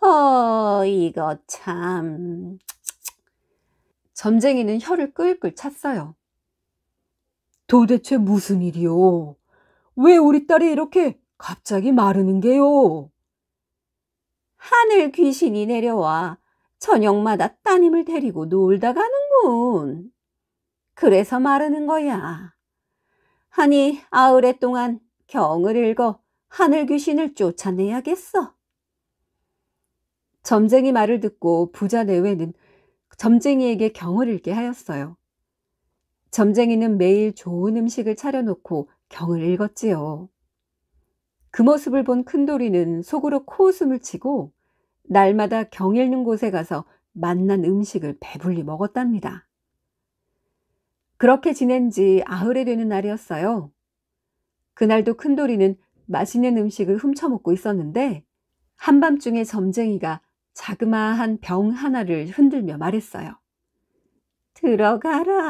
허, 어, 이거 참. 점쟁이는 혀를 끌끌 찼어요. 도대체 무슨 일이요? 왜 우리 딸이 이렇게 갑자기 마르는 게요? 하늘 귀신이 내려와 저녁마다 따님을 데리고 놀다 가는군. 그래서 마르는 거야. 하니 아으레 동안 경을 읽어 하늘 귀신을 쫓아내야겠어. 점쟁이 말을 듣고 부자 내외는 점쟁이에게 경을 읽게 하였어요. 점쟁이는 매일 좋은 음식을 차려놓고 경을 읽었지요. 그 모습을 본 큰돌이는 속으로 코웃음을 치고 날마다 경 읽는 곳에 가서 맛난 음식을 배불리 먹었답니다. 그렇게 지낸 지 아흘에 되는 날이었어요. 그날도 큰돌이는 맛있는 음식을 훔쳐먹고 있었는데 한밤중에 점쟁이가 자그마한 병 하나를 흔들며 말했어요. 들어가라.